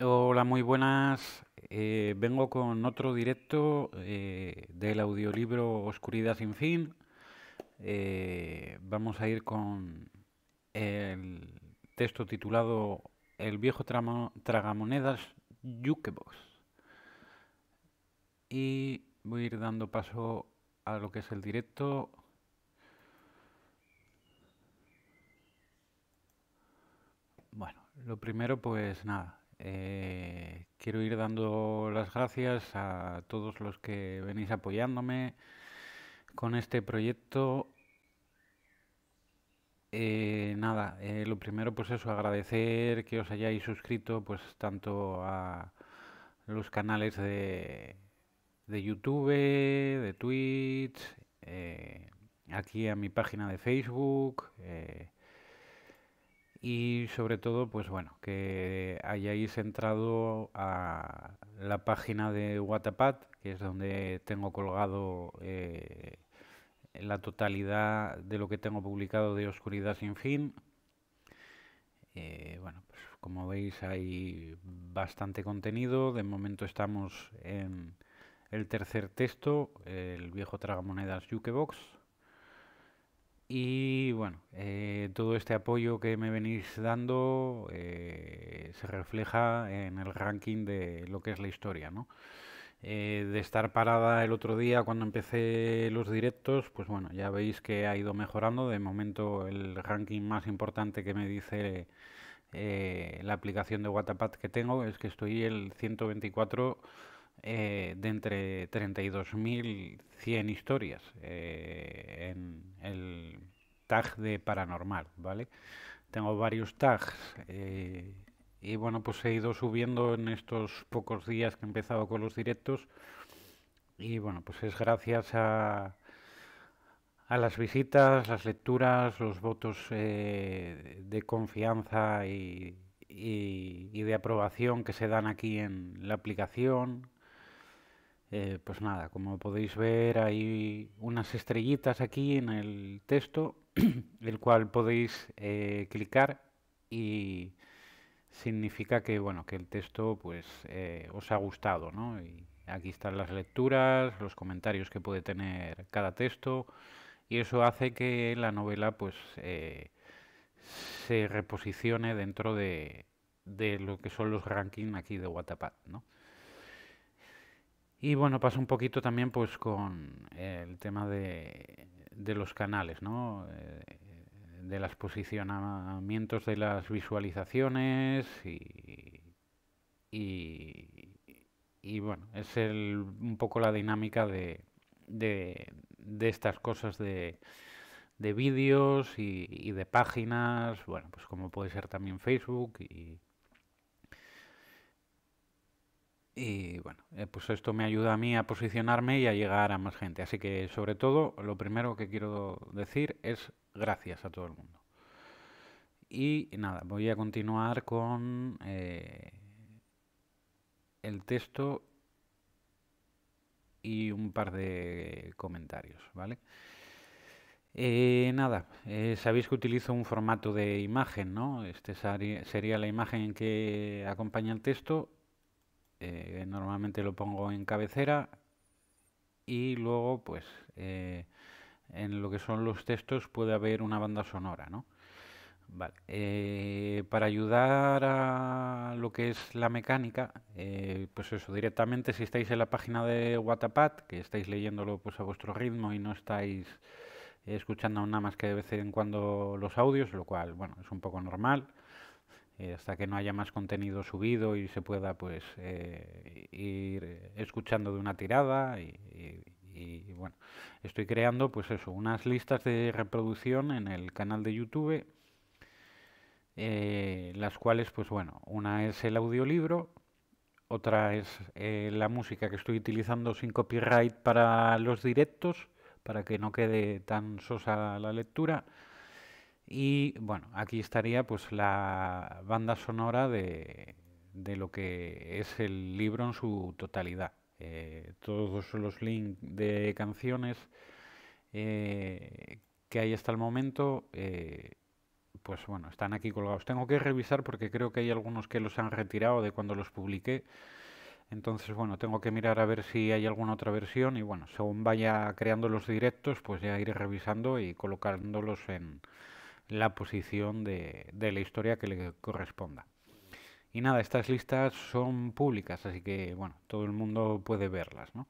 Hola, muy buenas. Eh, vengo con otro directo eh, del audiolibro Oscuridad sin fin. Eh, vamos a ir con el texto titulado El viejo tragamonedas Yukebox. Y voy a ir dando paso a lo que es el directo. Bueno, lo primero pues nada eh, quiero ir dando las gracias a todos los que venís apoyándome con este proyecto. Eh, nada, eh, lo primero pues eso, agradecer que os hayáis suscrito pues tanto a los canales de, YouTube, de Twitch, aquí a mi página de Facebook, y sobre todo, pues bueno, que hayáis entrado a la página de Wattapad, que es donde tengo colgado eh, la totalidad de lo que tengo publicado de Oscuridad sin fin. Eh, pues como veis hay bastante contenido. De momento estamos en el tercer texto, el viejo tragamonedas yukebox. Y bueno, eh, todo este apoyo que me venís dando eh, se refleja en el ranking de lo que es la historia, ¿no? Eh, de estar parada el otro día cuando empecé los directos, pues bueno, ya veis que ha ido mejorando. De momento el ranking más importante que me dice la aplicación de Wattpad que tengo es que estoy el 124 eh, de entre 32.100 historias eh, en el tag de paranormal, ¿vale? Tengo varios tags eh, y bueno, pues he ido subiendo en estos pocos días que he empezado con los directos y bueno, pues es gracias a, a las visitas, las lecturas, los votos de confianza y de aprobación que se dan aquí en la aplicación, eh, pues nada, como podéis ver hay unas estrellitas aquí en el texto, el cual podéis eh, clicar y significa que bueno que el texto pues eh, os ha gustado, ¿no? Y aquí están las lecturas, los comentarios que puede tener cada texto y eso hace que la novela pues se reposicione dentro de, lo que son los rankings aquí de Wattpad, ¿no? Y bueno, pasa un poquito también pues con el tema de, los canales, ¿no? Eh, de los posicionamientos de las visualizaciones y, y, bueno, es el, un poco la dinámica de, de, estas cosas de, de vídeos y, y, de páginas, bueno, pues como puede ser también Facebook y, Y bueno, eh, pues esto me ayuda a mí a posicionarme y a llegar a más gente. Así que sobre todo, lo primero que quiero decir es gracias a todo el mundo. Y nada, voy a continuar con eh, el texto y un par de comentarios, ¿vale? Eh, nada, sabéis que utilizo un formato de imagen, ¿no? Este sería la imagen que acompaña el texto eh, normalmente lo pongo en cabecera y luego pues eh, en lo que son los textos puede haber una banda sonora, ¿no? Vale. Eh, para ayudar a lo que es la mecánica, pues eso, directamente si estáis en la página de Wattapad, que estáis leyéndolo pues a vuestro ritmo y no estáis escuchando nada más que de vez en cuando los audios, lo cual, bueno, es un poco normal, eh, hasta que no haya más contenido subido y se pueda pues eh, ir escuchando de una tirada y, bueno estoy creando pues eso unas listas de reproducción en el canal de YouTube eh, las cuales pues bueno una es el audiolibro otra es la música que estoy utilizando sin copyright para los directos para que no quede tan sosa la lectura y bueno, aquí estaría pues la banda sonora de, lo que es el libro en su totalidad. Eh, todos los links de canciones eh, que hay hasta el momento, eh, pues bueno, están aquí colgados. Tengo que revisar porque creo que hay algunos que los han retirado de cuando los publiqué. Entonces, bueno, tengo que mirar a ver si hay alguna otra versión y bueno, según vaya creando los directos, pues ya iré revisando y colocándolos en, la posición de, de la historia que le corresponda. Y nada, estas listas son públicas, así que bueno, todo el mundo puede verlas, ¿no?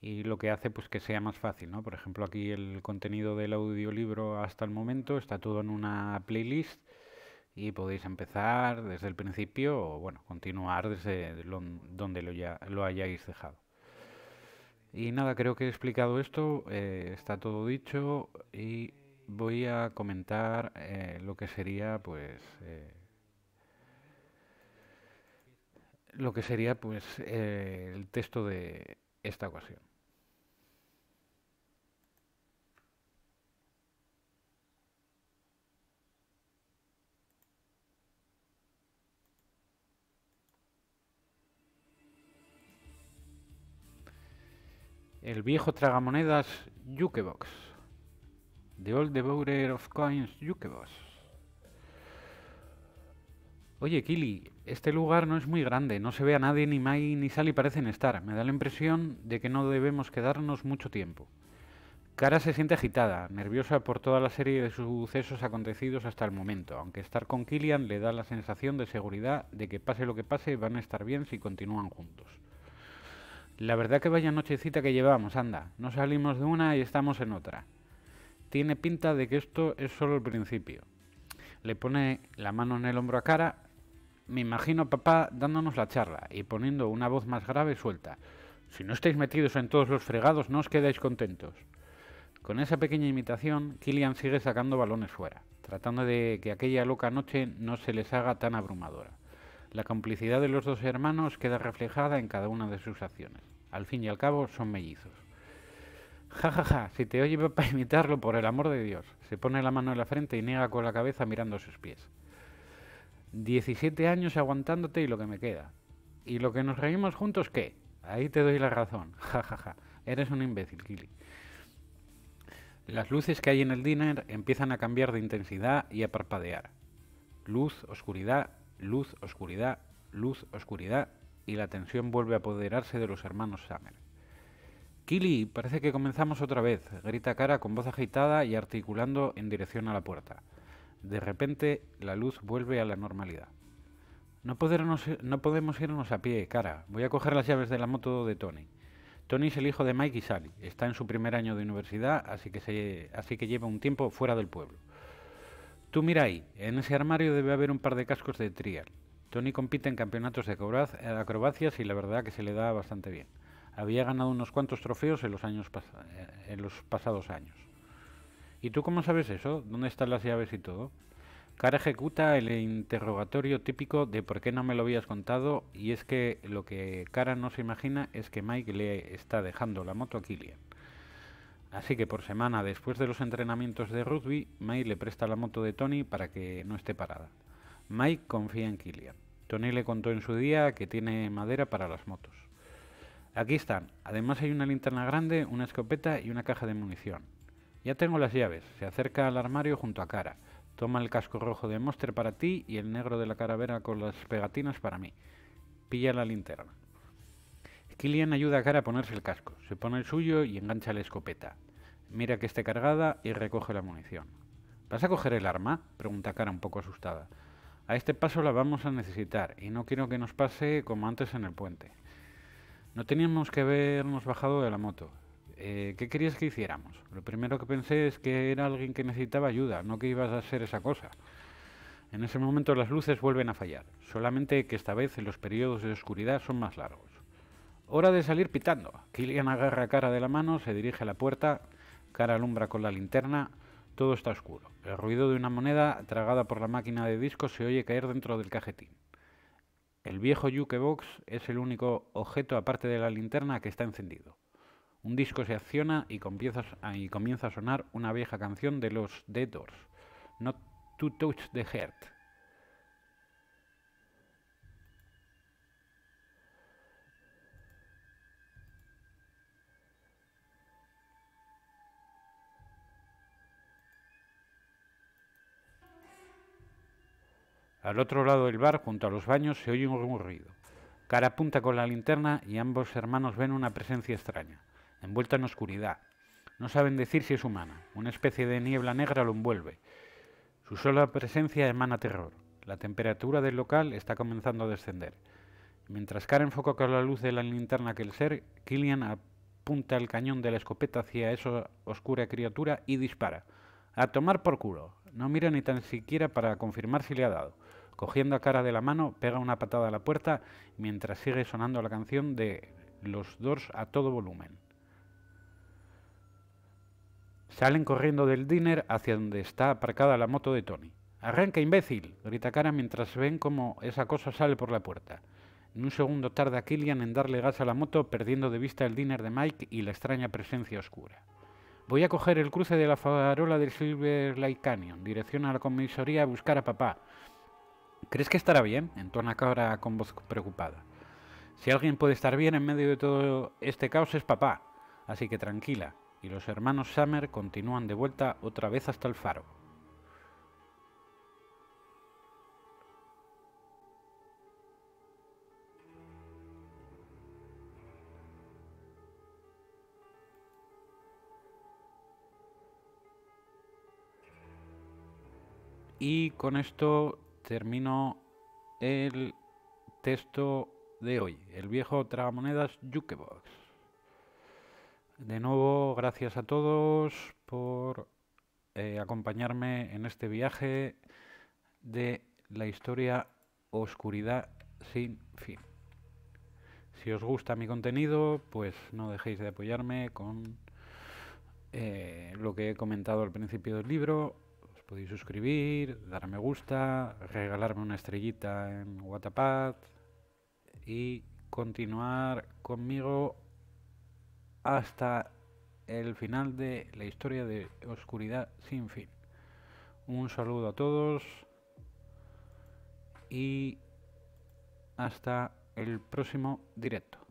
Y lo que hace pues que sea más fácil, ¿no? Por ejemplo, aquí el contenido del audiolibro hasta el momento está todo en una playlist y podéis empezar desde el principio o bueno, continuar desde donde lo, ya, lo hayáis dejado. Y nada, creo que he explicado esto, eh, está todo dicho y voy a comentar eh, lo que sería, pues. Eh, lo que sería, pues, eh, el texto de esta ocasión. El viejo tragamonedas yukebox. The Old Devourer of Coins, Yukebos. Oye, Kili, este lugar no es muy grande, no se ve a nadie, ni Mai ni Sally parecen estar. Me da la impresión de que no debemos quedarnos mucho tiempo. Cara se siente agitada, nerviosa por toda la serie de sucesos acontecidos hasta el momento, aunque estar con Killian le da la sensación de seguridad de que pase lo que pase van a estar bien si continúan juntos. La verdad que vaya nochecita que llevamos, anda, no salimos de una y estamos en otra. Tiene pinta de que esto es solo el principio. Le pone la mano en el hombro a cara. Me imagino papá dándonos la charla y poniendo una voz más grave suelta. Si no estáis metidos en todos los fregados, no os quedáis contentos. Con esa pequeña imitación, Killian sigue sacando balones fuera, tratando de que aquella loca noche no se les haga tan abrumadora. La complicidad de los dos hermanos queda reflejada en cada una de sus acciones. Al fin y al cabo, son mellizos. Ja, ja, ja, si te oye para imitarlo, por el amor de Dios. Se pone la mano en la frente y niega con la cabeza mirando sus pies. 17 años aguantándote y lo que me queda. ¿Y lo que nos reímos juntos qué? Ahí te doy la razón. Ja, ja, ja. Eres un imbécil, Kili. Las luces que hay en el diner empiezan a cambiar de intensidad y a parpadear. Luz, oscuridad, luz, oscuridad, luz, oscuridad, y la tensión vuelve a apoderarse de los hermanos Samer. Kili, parece que comenzamos otra vez, grita Cara con voz agitada y articulando en dirección a la puerta. De repente, la luz vuelve a la normalidad. No, podemos irnos a pie, Cara. Voy a coger las llaves de la moto de Tony. Tony es el hijo de Mike y Sally. Está en su primer año de universidad, así que, así que lleva un tiempo fuera del pueblo. Tú mira ahí, en ese armario debe haber un par de cascos de trial. Tony compite en campeonatos de acrobacias y la verdad que se le da bastante bien había ganado unos cuantos trofeos en los, años eh, pasados años. ¿Y tú cómo sabes eso? ¿Dónde están las llaves y todo? Cara ejecuta el interrogatorio típico de por qué no me lo habías contado y es que lo que Cara no se imagina es que Mike le está dejando la moto a Killian. Así que por semana después de los entrenamientos de rugby, Mike le presta la moto de Tony para que no esté parada. Mike confía en Killian. Tony le contó en su día que tiene madera para las motos. Aquí están. Además hay una linterna grande, una escopeta y una caja de munición. Ya tengo las llaves. Se acerca al armario junto a Cara. Toma el casco rojo de Monster para ti y el negro de la caravera con las pegatinas para mí. Pilla la linterna. Killian ayuda a Cara a ponerse el casco. Se pone el suyo y engancha la escopeta. Mira que esté cargada y recoge la munición. ¿Vas a coger el arma? pregunta Cara un poco asustada. A este paso la vamos a necesitar y no quiero que nos pase como antes en el puente. No teníamos que habernos bajado de la moto. Eh, ¿Qué querías que hiciéramos? Lo primero que pensé es que era alguien que necesitaba ayuda, no que ibas a hacer esa cosa. En ese momento las luces vuelven a fallar, solamente que esta vez los periodos de oscuridad son más largos. Hora de salir pitando. Killian agarra cara de la mano, se dirige a la puerta, cara alumbra con la linterna, todo está oscuro. El ruido de una moneda tragada por la máquina de discos se oye caer dentro del cajetín. El viejo jukebox es el único objeto aparte de la linterna que está encendido. Un disco se acciona y comienza, a sonar una vieja canción de los Dead Doors, Not to Touch the Heart. Al otro lado del bar, junto a los baños, se oye un ruido. Cara apunta con la linterna y ambos hermanos ven una presencia extraña, envuelta en oscuridad. No saben decir si es humana. Una especie de niebla negra lo envuelve. Su sola presencia emana terror. La temperatura del local está comenzando a descender. Mientras Cara enfoca con la luz de la linterna aquel ser, Killian apunta el cañón de la escopeta hacia esa oscura criatura y dispara. A tomar por culo. No mira ni tan siquiera para confirmar si le ha dado. Cogiendo a cara de la mano, pega una patada a la puerta mientras sigue sonando la canción de los Dos a todo volumen. Salen corriendo del diner hacia donde está aparcada la moto de Tony. ¡Arranca, imbécil! grita Cara mientras ven cómo esa cosa sale por la puerta. En un segundo tarda Killian en darle gas a la moto, perdiendo de vista el diner de Mike y la extraña presencia oscura. Voy a coger el cruce de la farola del Silver Lake Canyon, dirección a la comisaría a buscar a papá. ¿Crees que estará bien? Entona Cabra con voz preocupada. Si alguien puede estar bien en medio de todo este caos es papá, así que tranquila. Y los hermanos Summer continúan de vuelta otra vez hasta el faro. Y con esto termino el texto de hoy, el viejo tragamonedas Jukebox. De nuevo, gracias a todos por eh, acompañarme en este viaje de la historia Oscuridad sin fin. Si os gusta mi contenido, pues no dejéis de apoyarme con eh, lo que he comentado al principio del libro podéis suscribir, dar me gusta, regalarme una estrellita en Wattapad y continuar conmigo hasta el final de la historia de Oscuridad sin fin. Un saludo a todos y hasta el próximo directo.